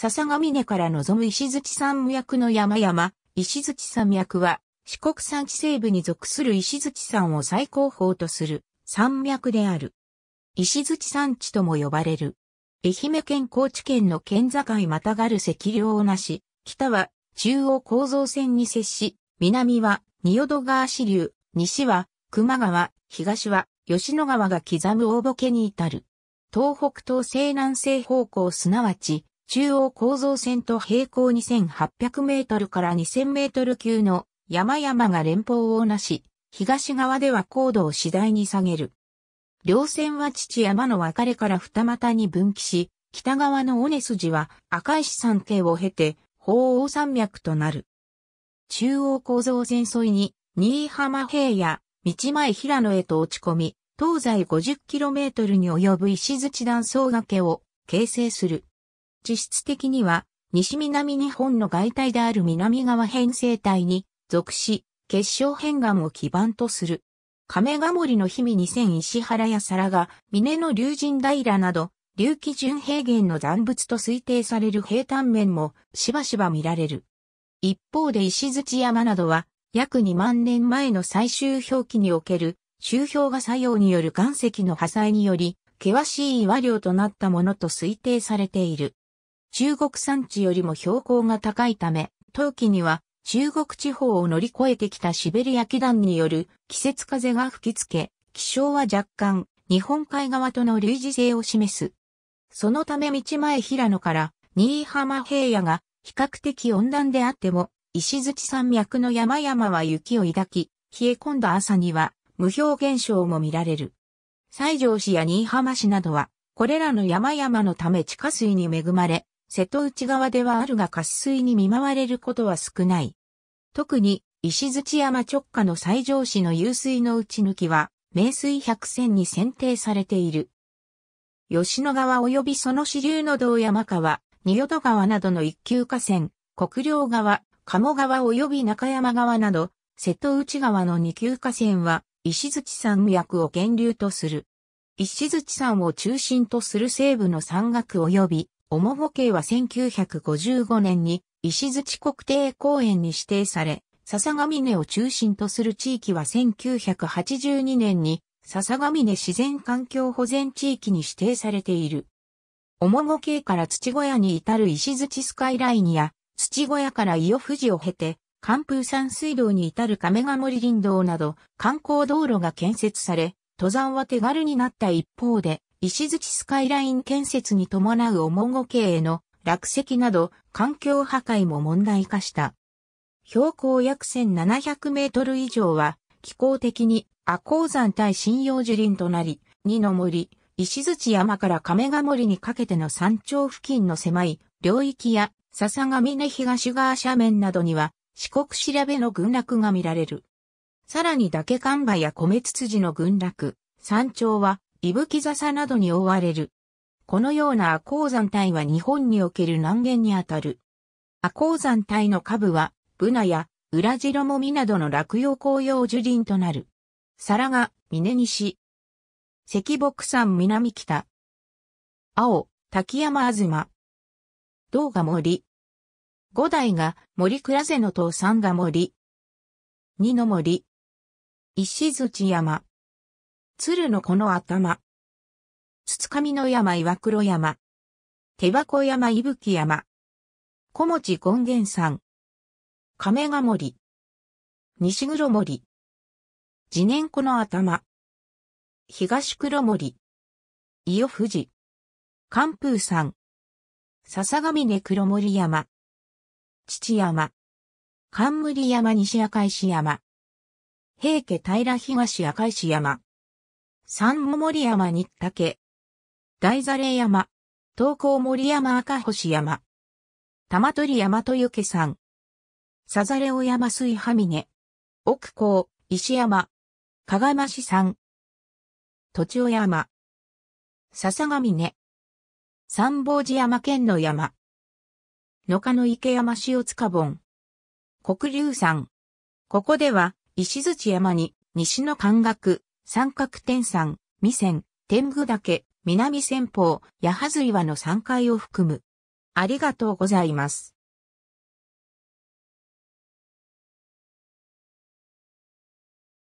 笹ヶ峰から望む石槌山脈の山々、石槌山脈は、四国山地西部に属する石槌山を最高峰とする山脈である。石槌山地とも呼ばれる。愛媛県高知県の県境またがる赤稜をなし、北は中央構造線に接し、南は仁淀川支流、西は熊川、東は吉野川が刻む大ボケに至る。東北東西南西方向すなわち、中央構造線と平行2800メートルから2000メートル級の山々が連邦をなし、東側では高度を次第に下げる。両線は父山の分かれから二股に分岐し、北側の尾根筋は赤石山系を経て、鳳凰山脈となる。中央構造線沿いに、新居浜平野、道前平野へと落ち込み、東西 50km に及ぶ石槌断層崖を形成する。実質的には、西南日本の外帯である南側編成体に属し、結晶変岩を基盤とする。亀ヶ森の日々2000石原や皿が、峰の竜神平など、隆起純平原の残物と推定される平坦面もしばしば見られる。一方で石槌山などは、約2万年前の最終表記における、周氷河作用による岩石の破砕により、険しい岩量となったものと推定されている。中国山地よりも標高が高いため、冬季には中国地方を乗り越えてきたシベリア気団による季節風が吹きつけ、気象は若干日本海側との類似性を示す。そのため道前平野から新居浜平野が比較的温暖であっても、石槌山脈の山々は雪を抱き、冷え込んだ朝には無表現象も見られる。西条市や新居浜市などは、これらの山々のため地下水に恵まれ、瀬戸内側ではあるが渇水に見舞われることは少ない。特に石槌山直下の西上市の湧水の内抜きは、名水百選に選定されている。吉野川及びその支流の道山川、仁淀川などの一級河川、国領川、鴨川及び中山川など、瀬戸内川の二級河川は、石槌山脈を源流とする。石槌山を中心とする西部の山岳及びおもけいは1955年に石槌国定公園に指定され、笹ヶ峰を中心とする地域は1982年に笹ヶ峰自然環境保全地域に指定されている。おもけいから土小屋に至る石槌スカイラインや土小屋から伊予富士を経て、寒風山水道に至る亀ヶ森林道など観光道路が建設され、登山は手軽になった一方で、石槌スカイライン建設に伴う面ご系への落石など環境破壊も問題化した。標高約1700メートル以上は気候的に阿鉱山対針葉樹林となり、二の森、石槌山から亀ヶ森にかけての山頂付近の狭い領域や笹ヶ峰東側斜面などには四国調べの群落が見られる。さらに岳寒馬や米筒ツの群落、山頂は伊吹笹などに覆われる。このような亜鉱山帯は日本における南限にあたる。亜鉱山帯の下部は、ブナやウラジロモミなどの落葉紅葉樹林となる。皿が峰西。石木山南北。青、滝山東。銅が森。五代が森倉瀬の塔三が森。二の森。石槌山。鶴のこの頭。つつかみの山岩黒山。手箱山伊吹山。小持権現山。亀ヶ森。西黒森。次年子の頭。東黒森。伊予富士。寒風山。笹ヶ峰黒森山。父山。冠山西赤石山。平家平東赤石山。三森山た竹。大座霊山。東高森山赤星山。玉取山とゆけ山。さざれお山水はみね。奥高、石山。かがまし山。土地お山。笹ヶ峰。三宝寺山県の山。野家の池山塩塚盆。黒龍山。ここでは、石槌山に、西の関隔。三角天山、三線、天狗岳、南先方、八幡岩の3階を含む。ありがとうございます。